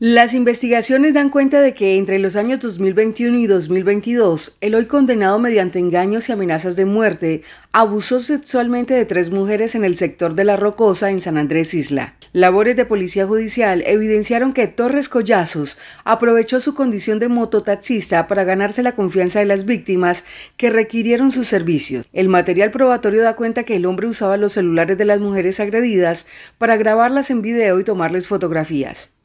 Las investigaciones dan cuenta de que entre los años 2021 y 2022, el hoy condenado mediante engaños y amenazas de muerte abusó sexualmente de tres mujeres en el sector de La Rocosa en San Andrés Isla. Labores de policía judicial evidenciaron que Torres Collazos aprovechó su condición de mototaxista para ganarse la confianza de las víctimas que requirieron sus servicios. El material probatorio da cuenta que el hombre usaba los celulares de las mujeres agredidas para grabarlas en video y tomarles fotografías.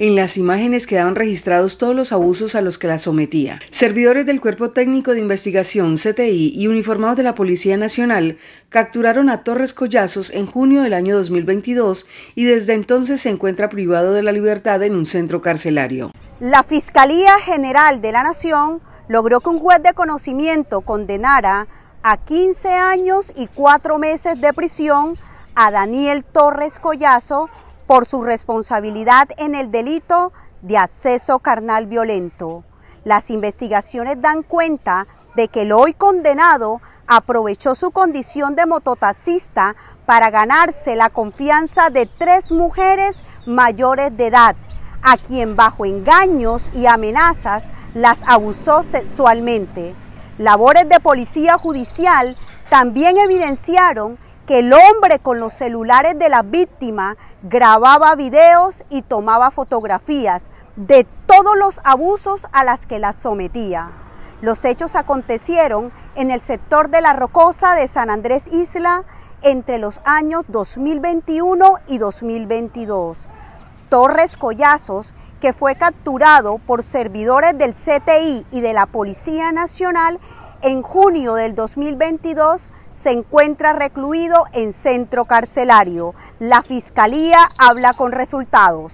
En las imágenes quedaban registrados todos los abusos a los que la sometía. Servidores del Cuerpo Técnico de Investigación, CTI, y uniformados de la Policía Nacional capturaron a Torres Collazos en junio del año 2022 y desde entonces se encuentra privado de la libertad en un centro carcelario. La Fiscalía General de la Nación logró que un juez de conocimiento condenara a 15 años y 4 meses de prisión a Daniel Torres Collazo por su responsabilidad en el delito de acceso carnal violento. Las investigaciones dan cuenta de que el hoy condenado aprovechó su condición de mototaxista para ganarse la confianza de tres mujeres mayores de edad, a quien bajo engaños y amenazas las abusó sexualmente. Labores de policía judicial también evidenciaron que el hombre con los celulares de la víctima grababa videos y tomaba fotografías de todos los abusos a las que la sometía. Los hechos acontecieron en el sector de La Rocosa de San Andrés Isla entre los años 2021 y 2022. Torres Collazos, que fue capturado por servidores del CTI y de la Policía Nacional, en junio del 2022 se encuentra recluido en centro carcelario. La Fiscalía habla con resultados.